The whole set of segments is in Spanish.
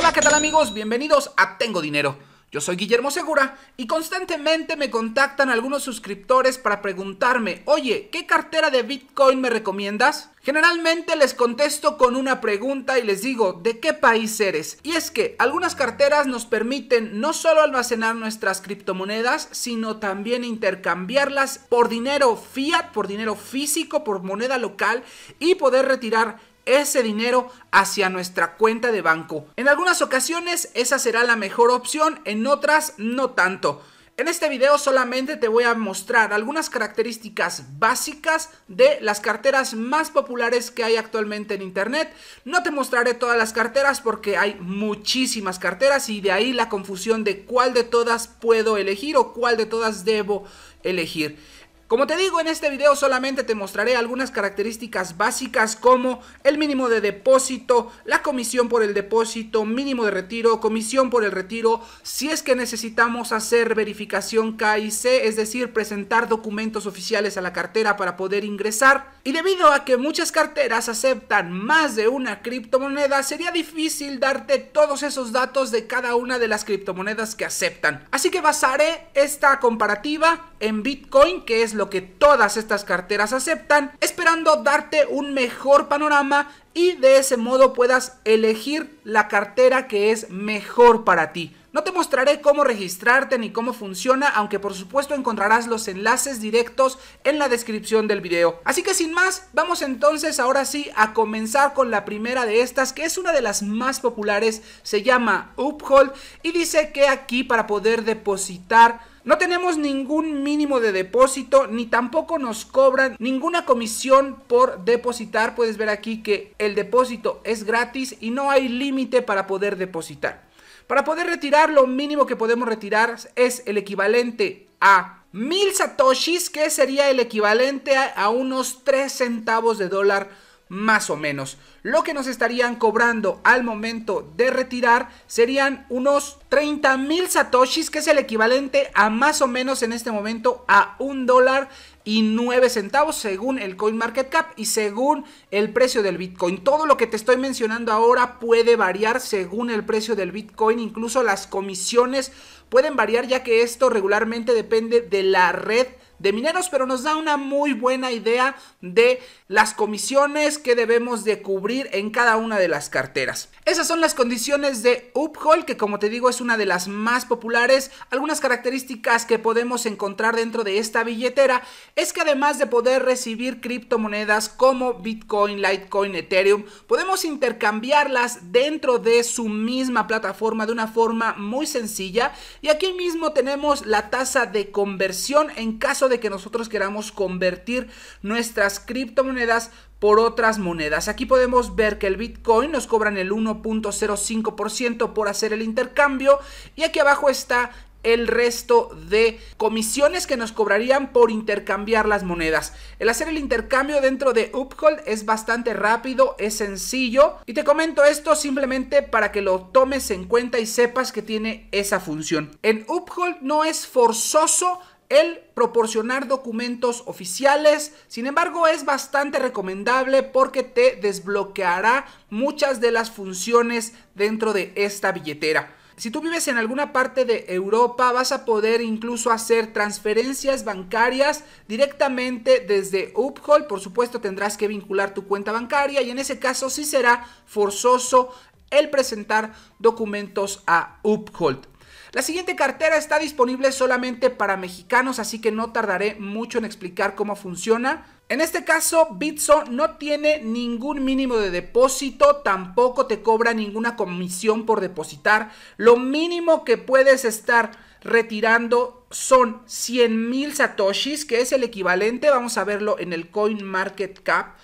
Hola, ¿qué tal amigos? Bienvenidos a Tengo Dinero. Yo soy Guillermo Segura y constantemente me contactan algunos suscriptores para preguntarme, oye, ¿qué cartera de Bitcoin me recomiendas? Generalmente les contesto con una pregunta y les digo, ¿de qué país eres? Y es que algunas carteras nos permiten no solo almacenar nuestras criptomonedas, sino también intercambiarlas por dinero fiat, por dinero físico, por moneda local y poder retirar ese dinero hacia nuestra cuenta de banco. En algunas ocasiones esa será la mejor opción, en otras no tanto. En este video solamente te voy a mostrar algunas características básicas de las carteras más populares que hay actualmente en internet. No te mostraré todas las carteras porque hay muchísimas carteras y de ahí la confusión de cuál de todas puedo elegir o cuál de todas debo elegir. Como te digo, en este video solamente te mostraré algunas características básicas como el mínimo de depósito, la comisión por el depósito, mínimo de retiro, comisión por el retiro, si es que necesitamos hacer verificación C, es decir, presentar documentos oficiales a la cartera para poder ingresar. Y debido a que muchas carteras aceptan más de una criptomoneda, sería difícil darte todos esos datos de cada una de las criptomonedas que aceptan. Así que basaré esta comparativa en Bitcoin, que es lo que todas estas carteras aceptan, esperando darte un mejor panorama y de ese modo puedas elegir la cartera que es mejor para ti. No te mostraré cómo registrarte ni cómo funciona, aunque por supuesto encontrarás los enlaces directos en la descripción del video. Así que sin más, vamos entonces ahora sí a comenzar con la primera de estas, que es una de las más populares, se llama Uphold y dice que aquí para poder depositar no tenemos ningún mínimo de depósito ni tampoco nos cobran ninguna comisión por depositar. Puedes ver aquí que el depósito es gratis y no hay límite para poder depositar. Para poder retirar, lo mínimo que podemos retirar es el equivalente a mil satoshis, que sería el equivalente a, unos 3 centavos de dólar más o menos. Lo que nos estarían cobrando al momento de retirar serían unos 30 mil satoshis, que es el equivalente a más o menos en este momento a un dólar y 9 centavos según el CoinMarketCap y según el precio del Bitcoin. Todo lo que te estoy mencionando ahora puede variar según el precio del Bitcoin, incluso las comisiones pueden variar ya que esto regularmente depende de la red de mineros, pero nos da una muy buena idea de las comisiones que debemos de cubrir en cada una de las carteras. Esas son las condiciones de Uphold, que como te digo es una de las más populares. Algunas características que podemos encontrar dentro de esta billetera es que además de poder recibir criptomonedas como Bitcoin, Litecoin, Ethereum, podemos intercambiarlas dentro de su misma plataforma de una forma muy sencilla. Y aquí mismo tenemos la tasa de conversión en caso de que nosotros queramos convertir nuestras criptomonedas por otras monedas. Aquí podemos ver que el Bitcoin nos cobran el 1.05% por hacer el intercambio y aquí abajo está el resto de comisiones que nos cobrarían por intercambiar las monedas. El hacer el intercambio dentro de Uphold es bastante rápido, es sencillo y te comento esto simplemente para que lo tomes en cuenta y sepas que tiene esa función. En Uphold no es forzoso el proporcionar documentos oficiales. Sin embargo, es bastante recomendable porque te desbloqueará muchas de las funciones dentro de esta billetera. Si tú vives en alguna parte de Europa, vas a poder incluso hacer transferencias bancarias directamente desde Uphold. Por supuesto, tendrás que vincular tu cuenta bancaria y en ese caso sí será forzoso el presentar documentos a Uphold. La siguiente cartera está disponible solamente para mexicanos, así que no tardaré mucho en explicar cómo funciona. En este caso, Bitso no tiene ningún mínimo de depósito, tampoco te cobra ninguna comisión por depositar. Lo mínimo que puedes estar retirando son 100 mil satoshis, que es el equivalente, vamos a verlo en el Coin Market Cap.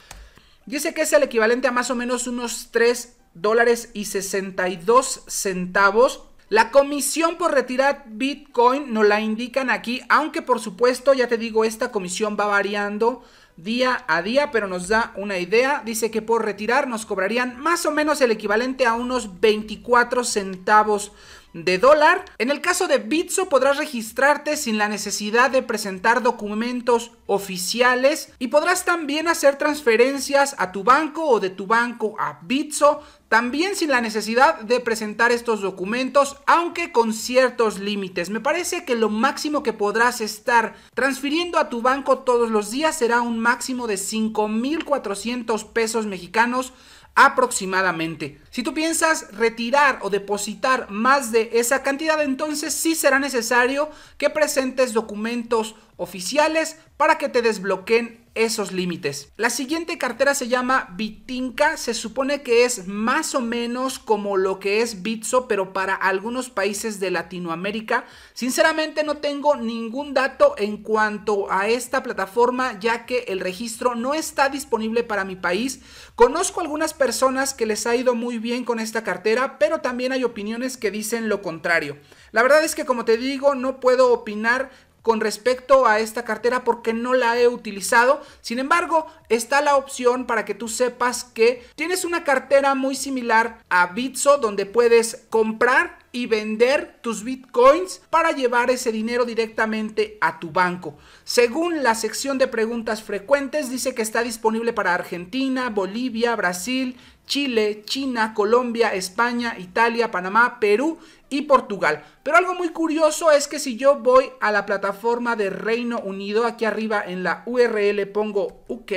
Dice que es el equivalente a más o menos unos 3 dólares y 62 centavos. La comisión por retirar Bitcoin nos la indican aquí, aunque por supuesto, ya te digo, esta comisión va variando día a día, pero nos da una idea. Dice que por retirar nos cobrarían más o menos el equivalente a unos 24 centavos de dólar. En el caso de Bitso podrás registrarte sin la necesidad de presentar documentos oficiales y podrás también hacer transferencias a tu banco o de tu banco a Bitso también sin la necesidad de presentar estos documentos, aunque con ciertos límites. Me parece que lo máximo que podrás estar transfiriendo a tu banco todos los días será un máximo de 5.400 pesos mexicanos aproximadamente. Si tú piensas retirar o depositar más de esa cantidad, entonces sí será necesario que presentes documentos oficiales para que te desbloqueen esos límites. La siguiente cartera se llama Bitinka, se supone que es más o menos como lo que es Bitso, pero para algunos países de Latinoamérica. Sinceramente no tengo ningún dato en cuanto a esta plataforma, ya que el registro no está disponible para mi país. Conozco algunas personas que les ha ido muy bien con esta cartera, pero también hay opiniones que dicen lo contrario. La verdad es que como te digo, no puedo opinar con respecto a esta cartera porque no la he utilizado. Sin embargo, está la opción para que tú sepas que tienes una cartera muy similar a Bitso donde puedes comprar y vender tus bitcoins para llevar ese dinero directamente a tu banco. Según la sección de preguntas frecuentes, dice que está disponible para Argentina, Bolivia, Brasil, Chile, China, Colombia, España, Italia, Panamá, Perú y Portugal. Pero algo muy curioso es que si yo voy a la plataforma de Reino Unido, aquí arriba en la URL pongo UK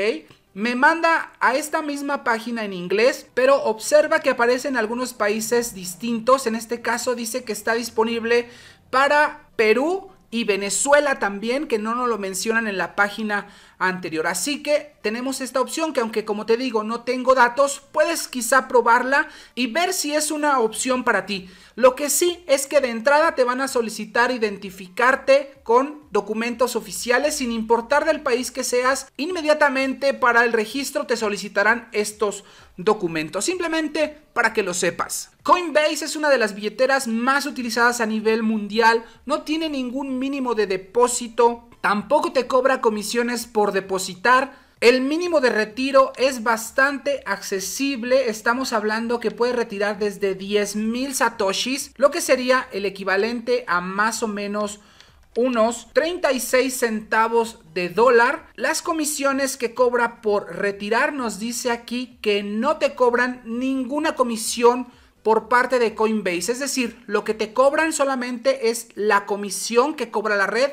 me manda a esta misma página en inglés, pero observa que aparecen algunos países distintos. En este caso dice que está disponible para Perú, y Venezuela también, que no nos lo mencionan en la página anterior. Así que tenemos esta opción que aunque como te digo no tengo datos, puedes quizá probarla y ver si es una opción para ti. Lo que sí es que de entrada te van a solicitar identificarte con documentos oficiales sin importar del país que seas, inmediatamente para el registro te solicitarán estos documentos, simplemente para que lo sepas. Coinbase es una de las billeteras más utilizadas a nivel mundial, no tiene ningún mínimo de depósito, tampoco te cobra comisiones por depositar, el mínimo de retiro es bastante accesible, estamos hablando que puede retirar desde mil satoshis, lo que sería el equivalente a más o menos unos 36 centavos de dólar. Las comisiones que cobra por retirar nos dice aquí que no te cobran ninguna comisión por parte de Coinbase. Es decir, lo que te cobran solamente es la comisión que cobra la red.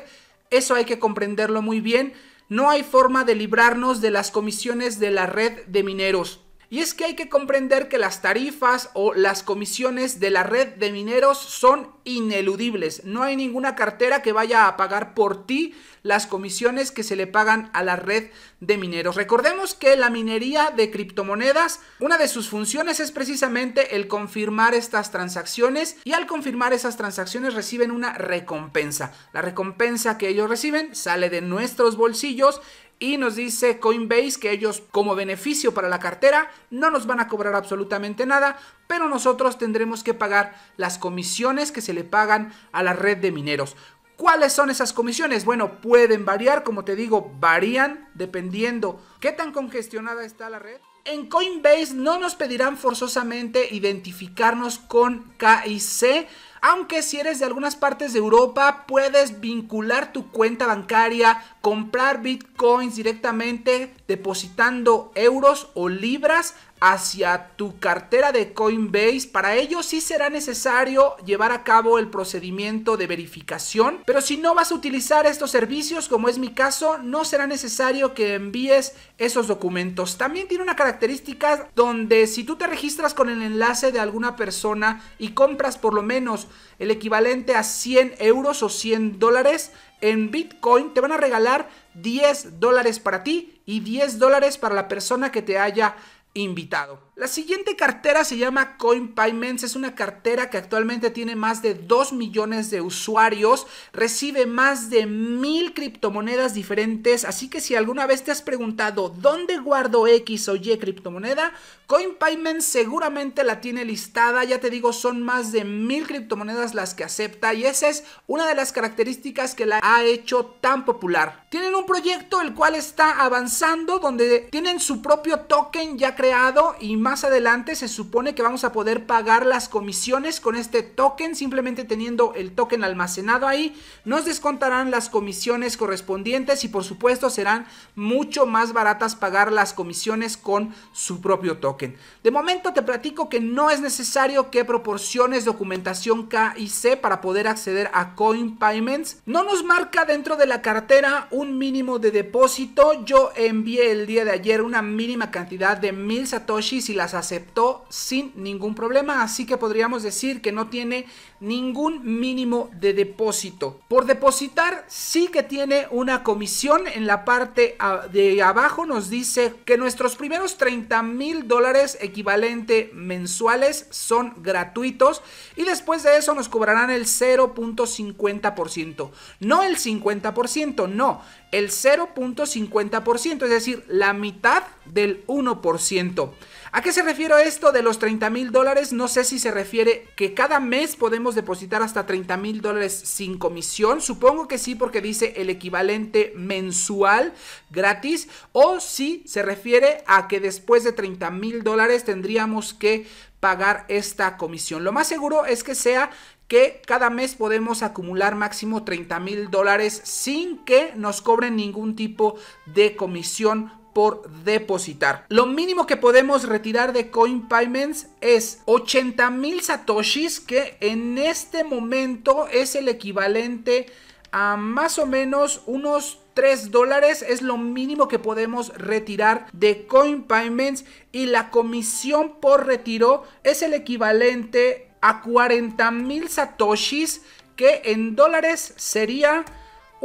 Eso hay que comprenderlo muy bien. No hay forma de librarnos de las comisiones de la red de mineros. Y es que hay que comprender que las tarifas o las comisiones de la red de mineros son ineludibles. No hay ninguna cartera que vaya a pagar por ti las comisiones que se le pagan a la red de mineros. Recordemos que la minería de criptomonedas, una de sus funciones es precisamente el confirmar estas transacciones y al confirmar esas transacciones reciben una recompensa. La recompensa que ellos reciben sale de nuestros bolsillos y nos dice Coinbase que ellos como beneficio para la cartera no nos van a cobrar absolutamente nada, pero nosotros tendremos que pagar las comisiones que se le pagan a la red de mineros. ¿Cuáles son esas comisiones? Bueno, pueden variar, como te digo, varían dependiendo qué tan congestionada está la red. En Coinbase no nos pedirán forzosamente identificarnos con KIC, aunque si eres de algunas partes de Europa puedes vincular tu cuenta bancaria, comprar bitcoins directamente depositando euros o libras hacia tu cartera de Coinbase. Para ello sí será necesario llevar a cabo el procedimiento de verificación, pero si no vas a utilizar estos servicios, como es mi caso, no será necesario que envíes esos documentos. También tiene una característica donde si tú te registras con el enlace de alguna persona y compras por lo menos el equivalente a 100 euros o 100 dólares, en Bitcoin te van a regalar 10 dólares para ti y 10 dólares para la persona que te haya invitado. La siguiente cartera se llama CoinPayments es una cartera que actualmente tiene más de 2 millones de usuarios, recibe más de mil criptomonedas diferentes, así que si alguna vez te has preguntado dónde guardo X o Y criptomoneda, CoinPayments seguramente la tiene listada, ya te digo, son más de mil criptomonedas las que acepta y esa es una de las características que la ha hecho tan popular. Tienen un proyecto el cual está avanzando donde tienen su propio token ya creado y más adelante se supone que vamos a poder pagar las comisiones con este token, simplemente teniendo el token almacenado ahí, nos descontarán las comisiones correspondientes y por supuesto serán mucho más baratas pagar las comisiones con su propio token. De momento te platico que no es necesario que proporciones documentación K y C para poder acceder a CoinPayments No nos marca dentro de la cartera un mínimo de depósito. Yo envié el día de ayer una mínima cantidad de mil satoshis y las aceptó sin ningún problema, así que podríamos decir que no tiene ningún mínimo de depósito. Por depositar sí que tiene una comisión en la parte de abajo nos dice que nuestros primeros 30 mil dólares equivalente mensuales son gratuitos y después de eso nos cobrarán el 0.50%. No el 50%, no, el 0.50%, es decir, la mitad del 1%. ¿A qué se refiere esto de los 30 mil dólares? No sé si se refiere que cada mes podemos depositar hasta 30 mil dólares sin comisión. Supongo que sí porque dice el equivalente mensual gratis. O si se refiere a que después de 30 mil dólares tendríamos que pagar esta comisión. Lo más seguro es que sea que cada mes podemos acumular máximo 30 mil dólares sin que nos cobren ningún tipo de comisión por depositar. Lo mínimo que podemos retirar de CoinPayments es 80 mil satoshis, que en este momento es el equivalente a más o menos unos 3 dólares es lo mínimo que podemos retirar de CoinPayments y la comisión por retiro es el equivalente a 40 mil satoshis que en dólares sería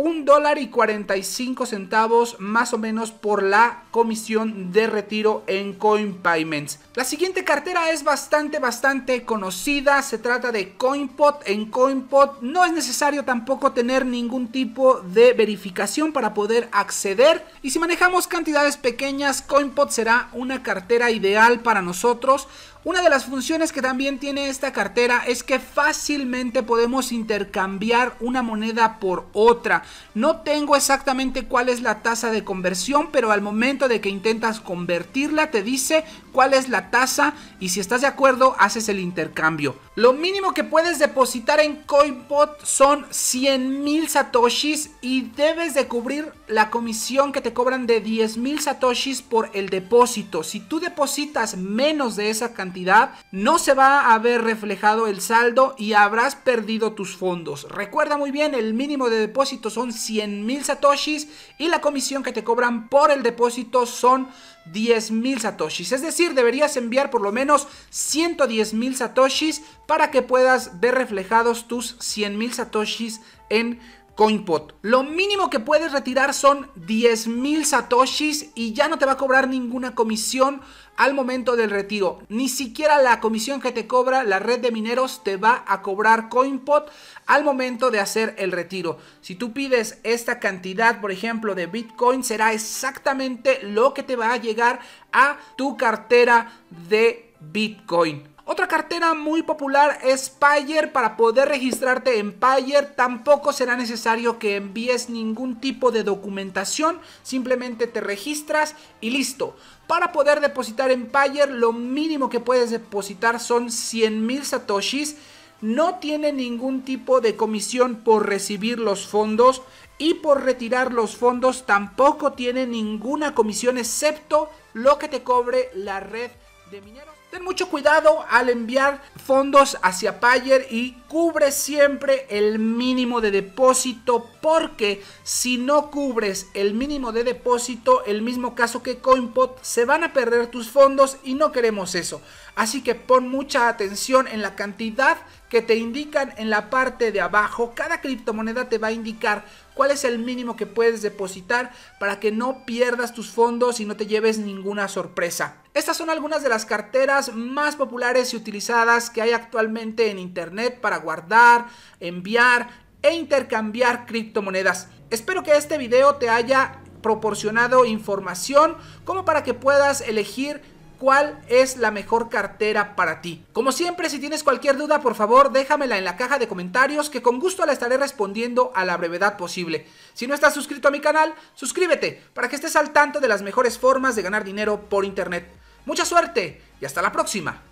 un dólar y 45 centavos más o menos por la comisión de retiro en CoinPayments. La siguiente cartera es bastante, bastante conocida. Se trata de CoinPot. En CoinPot no es necesario tampoco tener ningún tipo de verificación para poder acceder. Y si manejamos cantidades pequeñas, CoinPot será una cartera ideal para nosotros. Una de las funciones que también tiene esta cartera es que fácilmente podemos intercambiar una moneda por otra. No tengo exactamente cuál es la tasa de conversión, pero al momento de que intentas convertirla te dice cuál es la tasa y si estás de acuerdo haces el intercambio. Lo mínimo que puedes depositar en CoinPot son 100 mil satoshis y debes de cubrir la comisión que te cobran de 10 mil satoshis por el depósito. Si tú depositas menos de esa cantidad, no se va a haber reflejado el saldo y habrás perdido tus fondos. Recuerda muy bien, el mínimo de depósito son 100 mil satoshis y la comisión que te cobran por el depósito son 10 mil satoshis. Es decir, deberías enviar por lo menos 110 mil satoshis para que puedas ver reflejados tus 100 mil satoshis en CoinPot. Lo mínimo que puedes retirar son 10.000 satoshis y ya no te va a cobrar ninguna comisión al momento del retiro. Ni siquiera la comisión que te cobra la red de mineros te va a cobrar CoinPot al momento de hacer el retiro. Si tú pides esta cantidad, por ejemplo, de Bitcoin, será exactamente lo que te va a llegar a tu cartera de Bitcoin. Otra cartera muy popular es Payer. Para poder registrarte en Payer tampoco será necesario que envíes ningún tipo de documentación. Simplemente te registras y listo. Para poder depositar en Payer lo mínimo que puedes depositar son 100,000 satoshis. No tiene ningún tipo de comisión por recibir los fondos y por retirar los fondos tampoco tiene ninguna comisión excepto lo que te cobre la red de mineros. Ten mucho cuidado al enviar fondos hacia Payer y cubre siempre el mínimo de depósito porque si no cubres el mínimo de depósito, el mismo caso que CoinPot, se van a perder tus fondos y no queremos eso. Así que pon mucha atención en la cantidad que te indican en la parte de abajo. Cada criptomoneda te va a indicar cuál es el mínimo que puedes depositar para que no pierdas tus fondos y no te lleves ninguna sorpresa. Estas son algunas de las carteras más populares y utilizadas que hay actualmente en Internet para guardar, enviar e intercambiar criptomonedas. Espero que este video te haya proporcionado información como para que puedas elegir cuál es la mejor cartera para ti. Como siempre, si tienes cualquier duda, por favor, déjamela en la caja de comentarios que con gusto la estaré respondiendo a la brevedad posible. Si no estás suscrito a mi canal, suscríbete para que estés al tanto de las mejores formas de ganar dinero por internet. Mucha suerte y hasta la próxima.